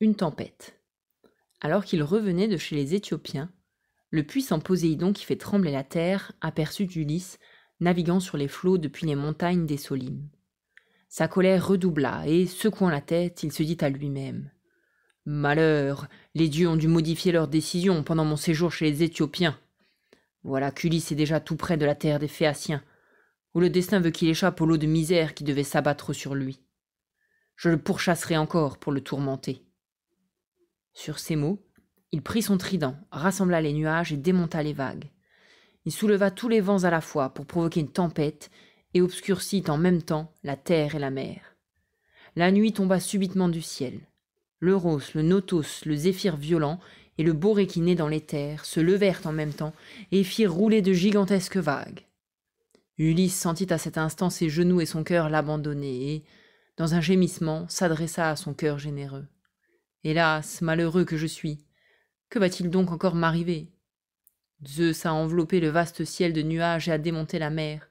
une tempête. Alors qu'il revenait de chez les Éthiopiens, le puissant Poséidon qui fait trembler la terre aperçut Ulysse naviguant sur les flots depuis les montagnes des Solimes. Sa colère redoubla et, secouant la tête, il se dit à lui-même Malheur Les dieux ont dû modifier leurs décision pendant mon séjour chez les Éthiopiens. Voilà qu'Ulysse est déjà tout près de la terre des Phéaciens, où le destin veut qu'il échappe au lot de misère qui devait s'abattre sur lui. Je le pourchasserai encore pour le tourmenter. Sur ces mots, il prit son trident, rassembla les nuages et démonta les vagues. Il souleva tous les vents à la fois pour provoquer une tempête et obscurcit en même temps la terre et la mer. La nuit tomba subitement du ciel. L'Euros, le Notos, le Zéphyr violent et le Boré qui naît dans les terres se levèrent en même temps et firent rouler de gigantesques vagues. Ulysse sentit à cet instant ses genoux et son cœur l'abandonner et, dans un gémissement, s'adressa à son cœur généreux. Hélas, malheureux que je suis. Que va-t-il donc encore m'arriver Zeus a enveloppé le vaste ciel de nuages et a démonté la mer,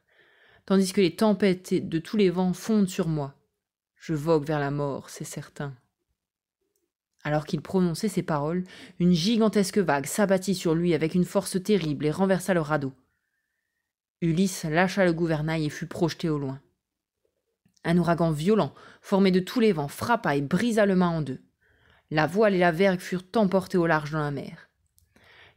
tandis que les tempêtes de tous les vents fondent sur moi. Je vogue vers la mort, c'est certain. Alors qu'il prononçait ces paroles, une gigantesque vague s'abattit sur lui avec une force terrible et renversa le radeau. Ulysse lâcha le gouvernail et fut projeté au loin. Un ouragan violent, formé de tous les vents, frappa et brisa le mât en deux. La voile et la vergue furent emportées au large dans la mer.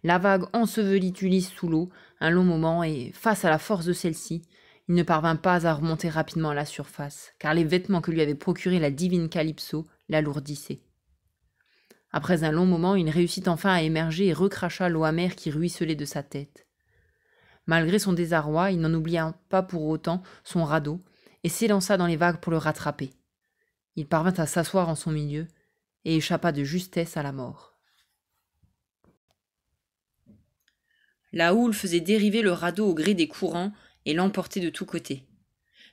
La vague ensevelit Ulysse sous l'eau un long moment et, face à la force de celle-ci, il ne parvint pas à remonter rapidement à la surface, car les vêtements que lui avait procurés la divine Calypso l'alourdissaient. Après un long moment, il réussit enfin à émerger et recracha l'eau amère qui ruisselait de sa tête. Malgré son désarroi, il n'en oublia pas pour autant son radeau et s'élança dans les vagues pour le rattraper. Il parvint à s'asseoir en son milieu et échappa de justesse à la mort. La houle faisait dériver le radeau au gré des courants et l'emportait de tous côtés.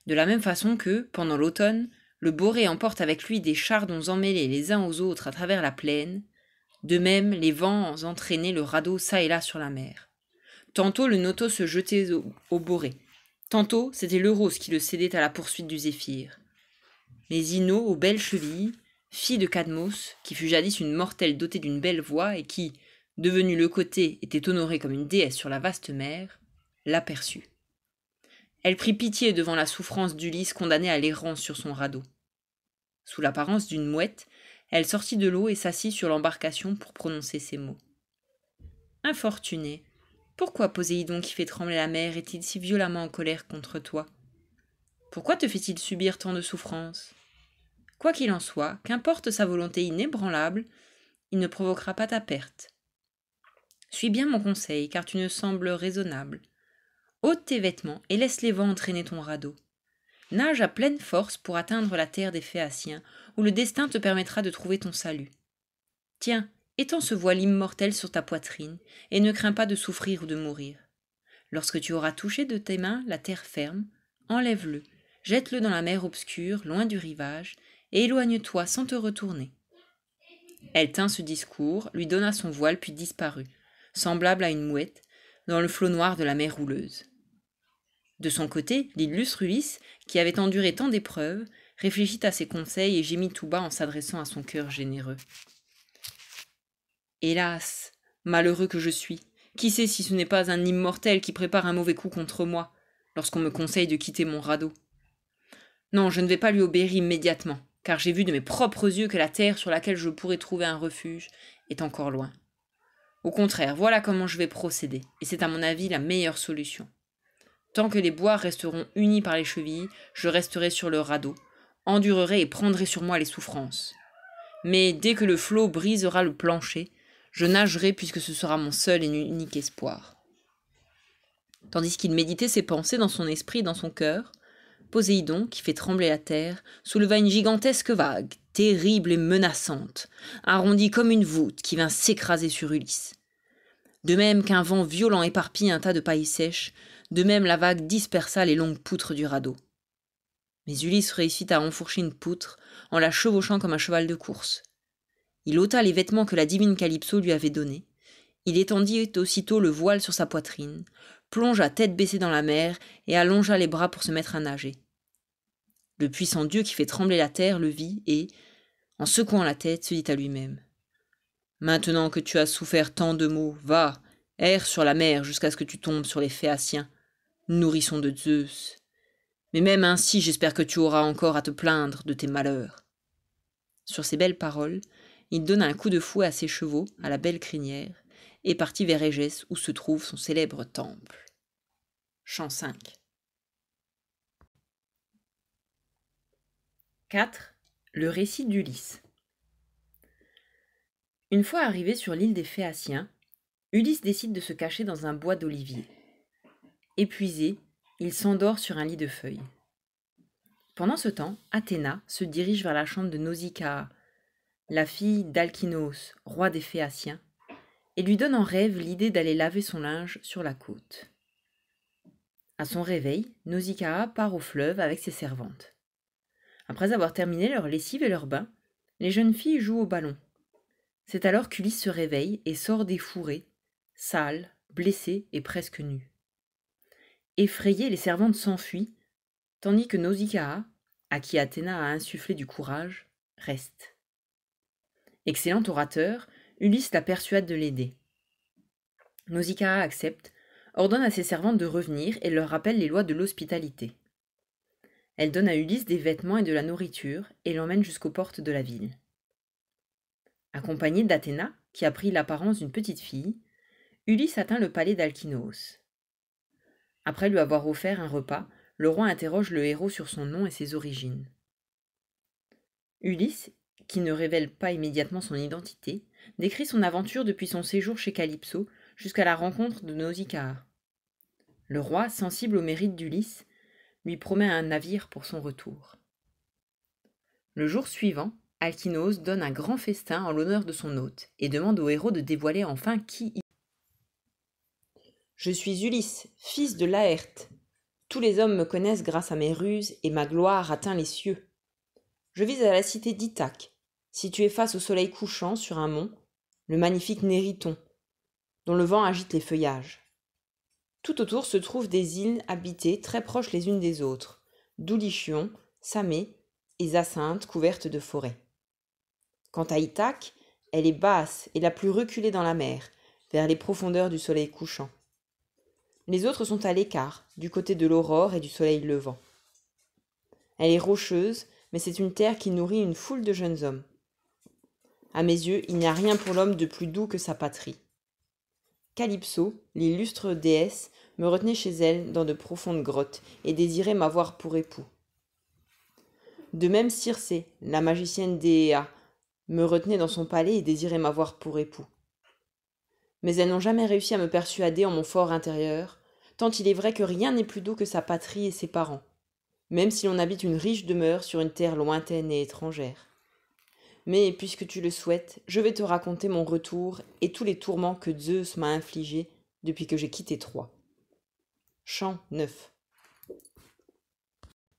De la même façon que, pendant l'automne, le boré emporte avec lui des chardons emmêlés les uns aux autres à travers la plaine, de même les vents entraînaient le radeau çà et là sur la mer. Tantôt le noto se jetait au, au boré, Tantôt, c'était l'Eurose qui le cédait à la poursuite du zéphyr. Mais Ino, aux belles chevilles, fille de Cadmos, qui fut jadis une mortelle dotée d'une belle voix et qui, devenue le côté, était honorée comme une déesse sur la vaste mer, l'aperçut. Elle prit pitié devant la souffrance d'Ulysse condamné à l'errance sur son radeau. Sous l'apparence d'une mouette, elle sortit de l'eau et s'assit sur l'embarcation pour prononcer ces mots. Infortunée, pourquoi Poséidon qui fait trembler la mer est-il si violemment en colère contre toi Pourquoi te fait-il subir tant de souffrances Quoi qu'il en soit, qu'importe sa volonté inébranlable, il ne provoquera pas ta perte. Suis bien mon conseil, car tu ne sembles raisonnable. Ôte tes vêtements et laisse les vents entraîner ton radeau. Nage à pleine force pour atteindre la terre des Phéaciens, où le destin te permettra de trouver ton salut. Tiens, Étends ce voile immortel sur ta poitrine, et ne crains pas de souffrir ou de mourir. Lorsque tu auras touché de tes mains la terre ferme, enlève-le, jette-le dans la mer obscure, loin du rivage, et éloigne-toi sans te retourner. Elle tint ce discours, lui donna son voile puis disparut, semblable à une mouette, dans le flot noir de la mer houleuse. De son côté, l'illustre Ulysse, qui avait enduré tant d'épreuves, réfléchit à ses conseils et gémit tout bas en s'adressant à son cœur généreux. Hélas, malheureux que je suis, qui sait si ce n'est pas un immortel qui prépare un mauvais coup contre moi, lorsqu'on me conseille de quitter mon radeau Non, je ne vais pas lui obéir immédiatement, car j'ai vu de mes propres yeux que la terre sur laquelle je pourrais trouver un refuge est encore loin. Au contraire, voilà comment je vais procéder, et c'est à mon avis la meilleure solution. Tant que les bois resteront unis par les chevilles, je resterai sur le radeau, endurerai et prendrai sur moi les souffrances. Mais dès que le flot brisera le plancher, je nagerai puisque ce sera mon seul et unique espoir. Tandis qu'il méditait ses pensées dans son esprit et dans son cœur, Poséidon, qui fait trembler la terre, souleva une gigantesque vague, terrible et menaçante, arrondie comme une voûte qui vint s'écraser sur Ulysse. De même qu'un vent violent éparpille un tas de paille sèches, de même la vague dispersa les longues poutres du radeau. Mais Ulysse réussit à enfourcher une poutre en la chevauchant comme un cheval de course. Il ôta les vêtements que la divine Calypso lui avait donnés. Il étendit aussitôt le voile sur sa poitrine, plongea tête baissée dans la mer et allongea les bras pour se mettre à nager. Le puissant Dieu qui fait trembler la terre le vit et, en secouant la tête, se dit à lui-même Maintenant que tu as souffert tant de maux, va, erre sur la mer jusqu'à ce que tu tombes sur les Phéaciens, nourrissons de Zeus. Mais même ainsi, j'espère que tu auras encore à te plaindre de tes malheurs. Sur ces belles paroles, il donna un coup de fouet à ses chevaux, à la belle crinière, et partit vers Égès où se trouve son célèbre temple. Chant 5 4. Le récit d'Ulysse Une fois arrivé sur l'île des Phéaciens, Ulysse décide de se cacher dans un bois d'olivier. Épuisé, il s'endort sur un lit de feuilles. Pendant ce temps, Athéna se dirige vers la chambre de Nausicaa, la fille d'Alkinos, roi des Phéaciens, et lui donne en rêve l'idée d'aller laver son linge sur la côte. À son réveil, Nausicaa part au fleuve avec ses servantes. Après avoir terminé leur lessive et leur bain, les jeunes filles jouent au ballon. C'est alors qu'Ulysse se réveille et sort des fourrés, sale, blessé et presque nu. Effrayées, les servantes s'enfuient, tandis que Nausicaa, à qui Athéna a insufflé du courage, reste. Excellent orateur, Ulysse la persuade de l'aider. Nausicaa accepte, ordonne à ses servantes de revenir et leur rappelle les lois de l'hospitalité. Elle donne à Ulysse des vêtements et de la nourriture et l'emmène jusqu'aux portes de la ville. Accompagnée d'Athéna, qui a pris l'apparence d'une petite fille, Ulysse atteint le palais d'Alkinoos. Après lui avoir offert un repas, le roi interroge le héros sur son nom et ses origines. Ulysse, qui ne révèle pas immédiatement son identité, décrit son aventure depuis son séjour chez Calypso jusqu'à la rencontre de Nausicaa. Le roi, sensible au mérite d'Ulysse, lui promet un navire pour son retour. Le jour suivant, Alkinoos donne un grand festin en l'honneur de son hôte et demande au héros de dévoiler enfin qui il est. Je suis Ulysse, fils de Laerte. Tous les hommes me connaissent grâce à mes ruses et ma gloire atteint les cieux. Je vise à la cité d'Ithaque, située face au soleil couchant sur un mont, le magnifique Nériton, dont le vent agite les feuillages. Tout autour se trouvent des îles habitées très proches les unes des autres, Doulichion, Samé et Zacinthe couvertes de forêts. Quant à Ithaque, elle est basse et la plus reculée dans la mer, vers les profondeurs du soleil couchant. Les autres sont à l'écart, du côté de l'aurore et du soleil levant. Elle est rocheuse mais c'est une terre qui nourrit une foule de jeunes hommes. À mes yeux, il n'y a rien pour l'homme de plus doux que sa patrie. Calypso, l'illustre déesse, me retenait chez elle dans de profondes grottes et désirait m'avoir pour époux. De même Circé, la magicienne Déa, me retenait dans son palais et désirait m'avoir pour époux. Mais elles n'ont jamais réussi à me persuader en mon fort intérieur, tant il est vrai que rien n'est plus doux que sa patrie et ses parents même si l'on habite une riche demeure sur une terre lointaine et étrangère. Mais puisque tu le souhaites, je vais te raconter mon retour et tous les tourments que Zeus m'a infligés depuis que j'ai quitté Troie. Chant 9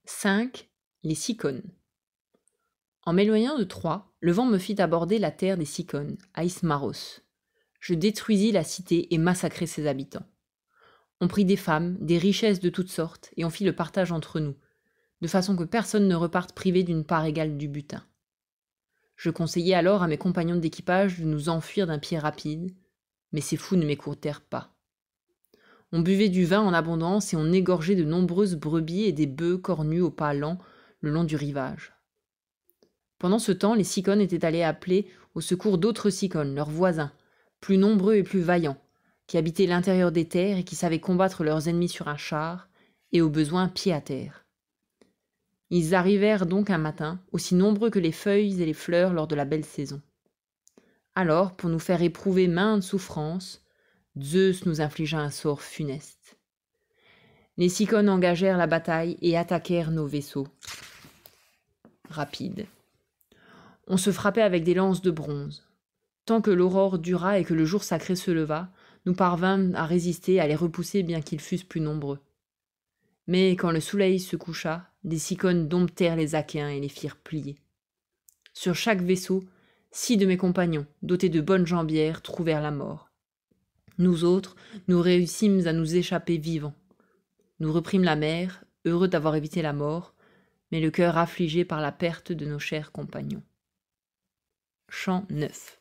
5. Les Sicones En m'éloignant de Troie, le vent me fit aborder la terre des Sicones, à Ismaros. Je détruisis la cité et massacrai ses habitants. On prit des femmes, des richesses de toutes sortes, et on fit le partage entre nous, de façon que personne ne reparte privé d'une part égale du butin. Je conseillai alors à mes compagnons d'équipage de nous enfuir d'un pied rapide, mais ces fous ne m'écoutèrent pas. On buvait du vin en abondance et on égorgeait de nombreuses brebis et des bœufs cornus au pas lent le long du rivage. Pendant ce temps, les Sicones étaient allés appeler au secours d'autres siconnes, leurs voisins, plus nombreux et plus vaillants, qui habitaient l'intérieur des terres et qui savaient combattre leurs ennemis sur un char et au besoin pied à terre. Ils arrivèrent donc un matin, aussi nombreux que les feuilles et les fleurs lors de la belle saison. Alors, pour nous faire éprouver maintes souffrances, Zeus nous infligea un sort funeste. Les Cicones engagèrent la bataille et attaquèrent nos vaisseaux. Rapide. On se frappait avec des lances de bronze. Tant que l'aurore dura et que le jour sacré se leva, nous parvînmes à résister, à les repousser bien qu'ils fussent plus nombreux. Mais quand le soleil se coucha, des Cicones domptèrent les Aquins et les firent plier. Sur chaque vaisseau, six de mes compagnons, dotés de bonnes jambières, trouvèrent la mort. Nous autres, nous réussîmes à nous échapper vivants. Nous reprîmes la mer, heureux d'avoir évité la mort, mais le cœur affligé par la perte de nos chers compagnons. Chant 9